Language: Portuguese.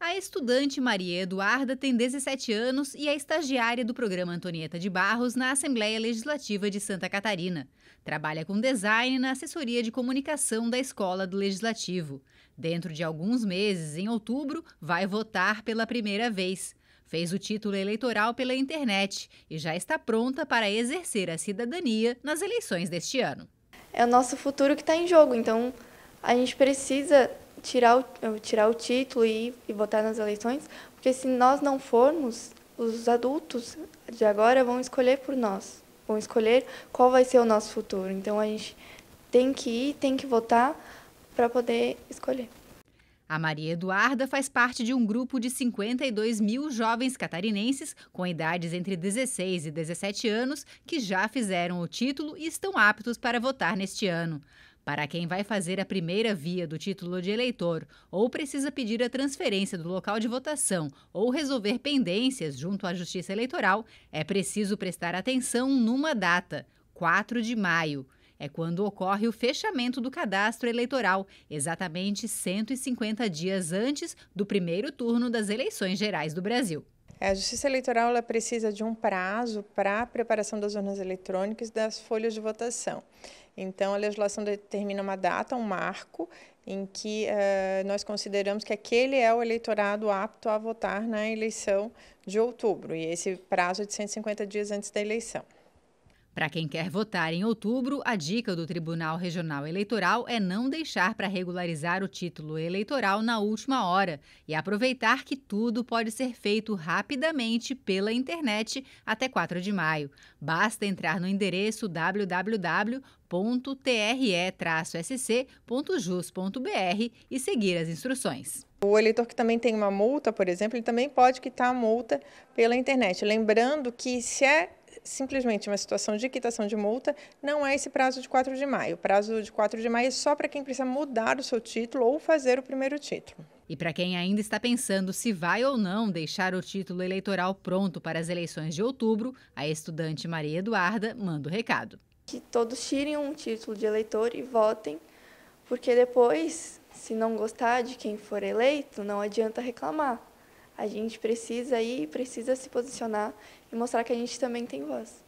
A estudante Maria Eduarda tem 17 anos e é estagiária do programa Antonieta de Barros na Assembleia Legislativa de Santa Catarina. Trabalha com design na assessoria de comunicação da Escola do Legislativo. Dentro de alguns meses, em outubro, vai votar pela primeira vez. Fez o título eleitoral pela internet e já está pronta para exercer a cidadania nas eleições deste ano é o nosso futuro que está em jogo. Então, a gente precisa tirar o, tirar o título e, e votar nas eleições, porque se nós não formos, os adultos de agora vão escolher por nós, vão escolher qual vai ser o nosso futuro. Então, a gente tem que ir, tem que votar para poder escolher. A Maria Eduarda faz parte de um grupo de 52 mil jovens catarinenses com idades entre 16 e 17 anos que já fizeram o título e estão aptos para votar neste ano. Para quem vai fazer a primeira via do título de eleitor ou precisa pedir a transferência do local de votação ou resolver pendências junto à Justiça Eleitoral, é preciso prestar atenção numa data: 4 de maio é quando ocorre o fechamento do cadastro eleitoral, exatamente 150 dias antes do primeiro turno das eleições gerais do Brasil. A Justiça Eleitoral ela precisa de um prazo para a preparação das urnas eletrônicas e das folhas de votação. Então, a legislação determina uma data, um marco, em que uh, nós consideramos que aquele é o eleitorado apto a votar na eleição de outubro, e esse prazo é de 150 dias antes da eleição. Para quem quer votar em outubro, a dica do Tribunal Regional Eleitoral é não deixar para regularizar o título eleitoral na última hora e aproveitar que tudo pode ser feito rapidamente pela internet até 4 de maio. Basta entrar no endereço www.tre-sc.jus.br e seguir as instruções. O eleitor que também tem uma multa, por exemplo, ele também pode quitar a multa pela internet. Lembrando que se é simplesmente uma situação de quitação de multa, não é esse prazo de 4 de maio. O prazo de 4 de maio é só para quem precisa mudar o seu título ou fazer o primeiro título. E para quem ainda está pensando se vai ou não deixar o título eleitoral pronto para as eleições de outubro, a estudante Maria Eduarda manda o recado. Que todos tirem um título de eleitor e votem, porque depois, se não gostar de quem for eleito, não adianta reclamar. A gente precisa ir, precisa se posicionar e mostrar que a gente também tem voz.